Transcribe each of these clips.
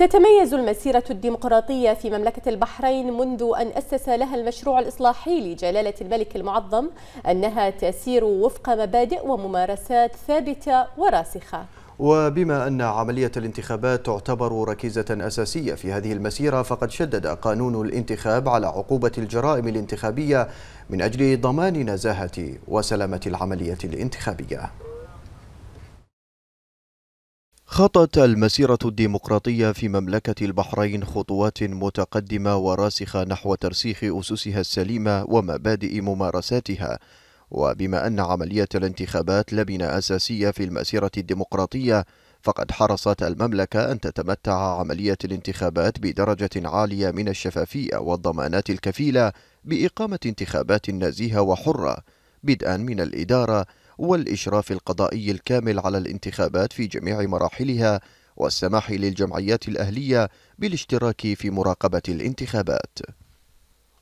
تتميز المسيرة الديمقراطية في مملكة البحرين منذ أن أسس لها المشروع الإصلاحي لجلالة الملك المعظم أنها تسير وفق مبادئ وممارسات ثابتة وراسخة وبما أن عملية الانتخابات تعتبر ركيزة أساسية في هذه المسيرة فقد شدد قانون الانتخاب على عقوبة الجرائم الانتخابية من أجل ضمان نزاهة وسلامة العملية الانتخابية خطت المسيرة الديمقراطية في مملكة البحرين خطوات متقدمة وراسخة نحو ترسيخ أسسها السليمة ومبادئ ممارساتها وبما أن عملية الانتخابات لبنة أساسية في المسيرة الديمقراطية فقد حرصت المملكة أن تتمتع عملية الانتخابات بدرجة عالية من الشفافية والضمانات الكفيلة بإقامة انتخابات نزيهة وحرة بدءا من الإدارة والإشراف القضائي الكامل على الانتخابات في جميع مراحلها والسماح للجمعيات الأهلية بالاشتراك في مراقبة الانتخابات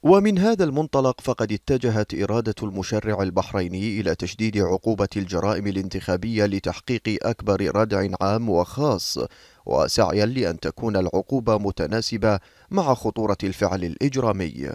ومن هذا المنطلق فقد اتجهت إرادة المشرع البحريني إلى تشديد عقوبة الجرائم الانتخابية لتحقيق أكبر ردع عام وخاص وسعيا لأن تكون العقوبة متناسبة مع خطورة الفعل الإجرامي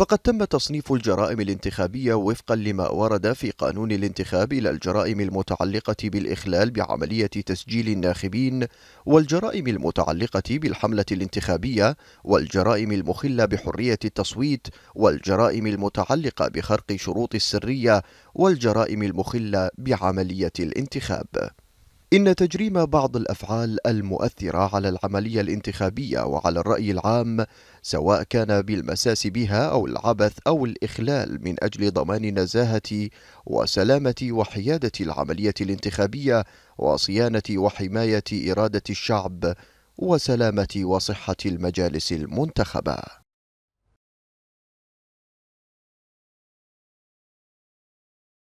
فقد تم تصنيف الجرائم الانتخابية وفقا لما ورد في قانون الانتخاب إلى الجرائم المتعلقة بالإخلال بعملية تسجيل الناخبين والجرائم المتعلقة بالحملة الانتخابية والجرائم المخلة بحرية التصويت والجرائم المتعلقة بخرق شروط السرية والجرائم المخلة بعملية الانتخاب إن تجريم بعض الأفعال المؤثرة على العملية الانتخابية وعلى الرأي العام سواء كان بالمساس بها أو العبث أو الإخلال من أجل ضمان نزاهة وسلامة وحيادة العملية الانتخابية وصيانة وحماية إرادة الشعب وسلامة وصحة المجالس المنتخبة